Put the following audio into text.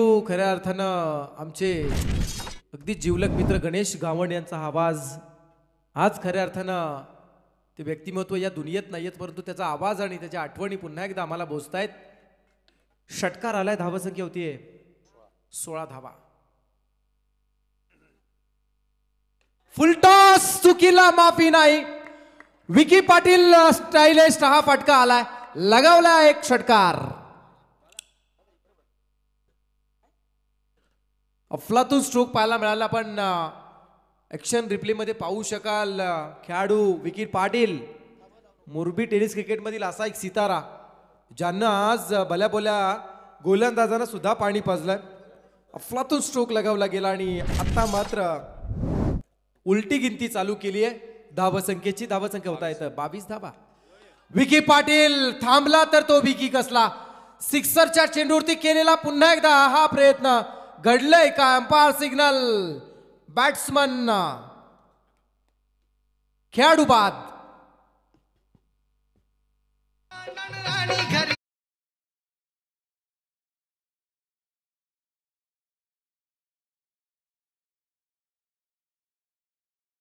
खऱ्या अर्थानं आमचे अगदी जीवलक मित्र गणेश गावण यांचा आवाज आज खऱ्या अर्थानं ते व्यक्तिमत्व या दुनियेत नाही आहेत परंतु त्याचा आवाज आणि त्याच्या आठवणी पुन्हा एकदा आम्हाला बोचतायत षटकार आलाय धावसंख्या होतीये सोळा धावा फुलटॉस चुकीला माफी नाही विकी पाटील स्टायलिश हा फटका आलाय लगावला एक षटकार अफलातून स्ट्रोक पाहायला मिळाला पण ॲक्शन मध्ये पाहू शकाल खेळाडू विकी पाटील मुरबी टेनिस क्रिकेटमधील असा एक सितारा ज्यांना आज भल्या बोल्या गोलंदाजांना सुद्धा पाणी पाजलं अफलातून स्ट्रोक लगावला गेला आणि आता मात्र उलटी गिनती चालू केली आहे धावसंख्येची धावसंख्या होता येतं बावीस धाबा विकी पाटील थांबला तर तो विकी कसला सिक्सरच्या चेंडूवरती केलेला पुन्हा एकदा हा प्रयत्न घडलंय का अंपायर सिग्नल बॅट्समन खेळाडू बाद